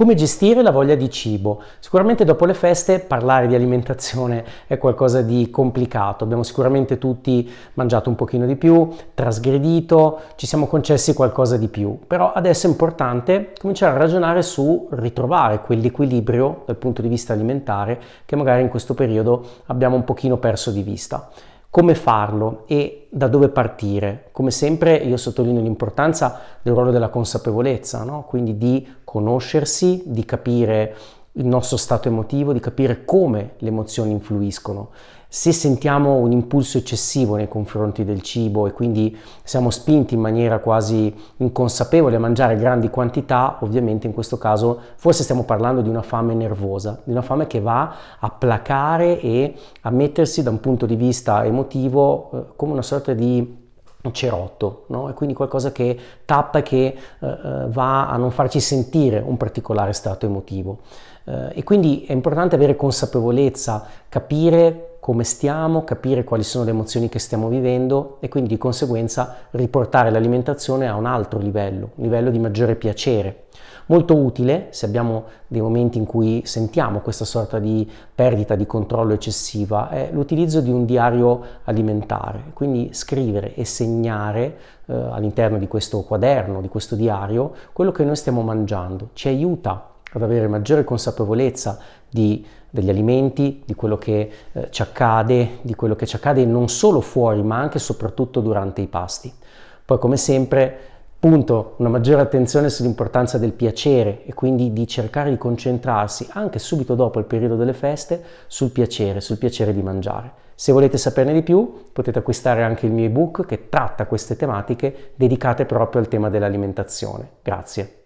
Come gestire la voglia di cibo? Sicuramente dopo le feste parlare di alimentazione è qualcosa di complicato, abbiamo sicuramente tutti mangiato un pochino di più, trasgredito, ci siamo concessi qualcosa di più, però adesso è importante cominciare a ragionare su ritrovare quell'equilibrio dal punto di vista alimentare che magari in questo periodo abbiamo un pochino perso di vista come farlo e da dove partire. Come sempre io sottolineo l'importanza del ruolo della consapevolezza, no? quindi di conoscersi, di capire il nostro stato emotivo, di capire come le emozioni influiscono. Se sentiamo un impulso eccessivo nei confronti del cibo e quindi siamo spinti in maniera quasi inconsapevole a mangiare grandi quantità, ovviamente in questo caso forse stiamo parlando di una fame nervosa, di una fame che va a placare e a mettersi da un punto di vista emotivo eh, come una sorta di cerotto, no? e quindi qualcosa che tappa e che eh, eh, va a non farci sentire un particolare stato emotivo. Eh, e quindi è importante avere consapevolezza, capire come stiamo, capire quali sono le emozioni che stiamo vivendo e quindi di conseguenza riportare l'alimentazione a un altro livello, un livello di maggiore piacere. Molto utile se abbiamo dei momenti in cui sentiamo questa sorta di perdita di controllo eccessiva è l'utilizzo di un diario alimentare, quindi scrivere e segnare eh, all'interno di questo quaderno, di questo diario, quello che noi stiamo mangiando. Ci aiuta ad avere maggiore consapevolezza di, degli alimenti, di quello che eh, ci accade, di quello che ci accade non solo fuori ma anche e soprattutto durante i pasti. Poi come sempre Punto, una maggiore attenzione sull'importanza del piacere e quindi di cercare di concentrarsi anche subito dopo il periodo delle feste sul piacere, sul piacere di mangiare. Se volete saperne di più potete acquistare anche il mio ebook che tratta queste tematiche dedicate proprio al tema dell'alimentazione. Grazie.